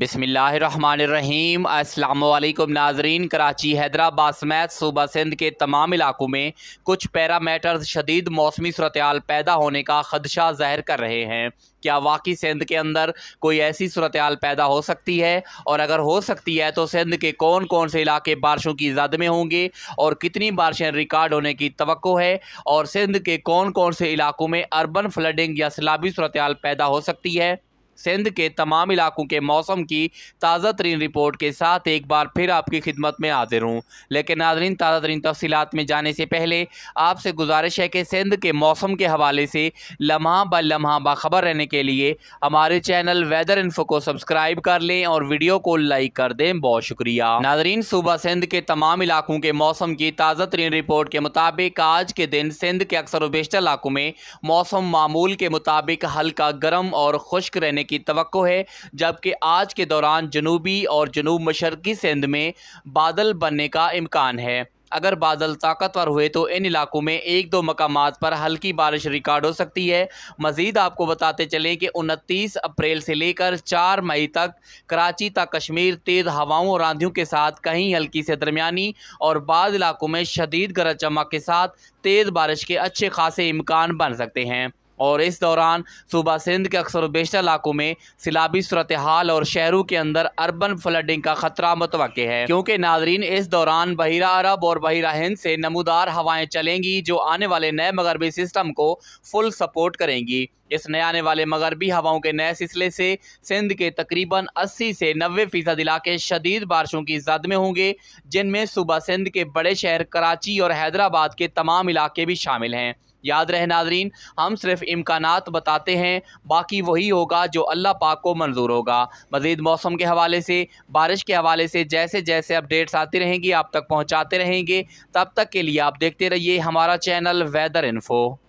बिसमीम् अल्लाम नाजरीन कराची हैदराबाद समेत सूबा सिंध के तमाम इलाकों में कुछ पैरामीटर्स शदीद मौसमी सूरत पैदा होने का खदशा ज़ाहिर कर रहे हैं क्या वाकई सिंध के अंदर कोई ऐसी सूरत पैदा हो सकती है और अगर हो सकती है तो सिंध के कौन कौन से इलाके बारिशों की जद में होंगे और कितनी बारिशें रिकॉर्ड होने की तो है और सिंध के कौन कौन से इलाकों में अर्बन फ्लडिंग या सैलाबी सूरत पैदा हो सकती है सिंध के तमाम इलाकों के मौसम की ताज़ा तरीन रिपोर्ट के साथ एक बार फिर आपकी खिदमत में हाजिर हूँ लेकिन नाजरीन ताज़ा तरीन तफसीत में जाने से पहले आपसे गुजारिश है कि सिंध के मौसम के हवाले से लम्हा ब लम्हा बाखबर रहने के लिए हमारे चैनल वेदर इन्फो को सब्सक्राइब कर लें और वीडियो को लाइक कर दें बहुत शुक्रिया नाजरीन सूबा सिंध के तमाम इलाकों के मौसम की ताज़ा तरीन रिपोर्ट के मुताबिक आज के दिन सिंध के अक्सर वेस्टर इलाकों में मौसम मामूल के मुताबिक हल्का गर्म और खुश्क रहने की तो है जबकि आज के दौरान जनूबी और जनूब मशरकी सिंध में बादल बनने का इम्कान है अगर बादल ताकतवर हुए तो इन इलाकों में एक दो मकाम पर हल्की बारिश रिकॉर्ड हो सकती है मज़ीद आपको बताते चलें कि उनतीस अप्रैल से लेकर चार मई तक कराची तक कश्मीर तेज़ हवाओं और आंधियों के साथ कहीं हल्की से दरमियानी और बाद इलाकों में शदीद गरज चमक के साथ तेज़ बारिश के अच्छे खासे इम्कान बन सकते हैं और इस दौरान सूबा सिंध के अक्सर बेशतर इलाकों में सिलाबी सूरत हाल और शहरों के अंदर अर्बन फ्लडिंग का खतरा मुतव है क्योंकि नाजरीन इस दौरान बहिरा अरब और बहिरा हिंद से नमोदार हवाएं चलेंगी जो आने वाले नए मगरबी सिस्टम को फुल सपोर्ट करेंगी इस नए आने वाले मगरबी हवाओं के नए सिलसिले से सिंध के तकरीबन 80 से 90 फीसद इलाके शदीद बारिशों की जद में होंगे जिनमें सूबा सिंध के बड़े शहर कराची और हैदराबाद के तमाम इलाके भी शामिल हैं याद रहे नाजरीन हम सिर्फ इम्कान बताते हैं बाकी वही होगा जो अल्लाह पाक को मंजूर होगा मज़ीद मौसम के हवाले से बारिश के हवाले से जैसे जैसे अपडेट्स आती रहेंगी आप तक पहुँचाते रहेंगे तब तक के लिए आप देखते रहिए हमारा चैनल वेदर इन्फो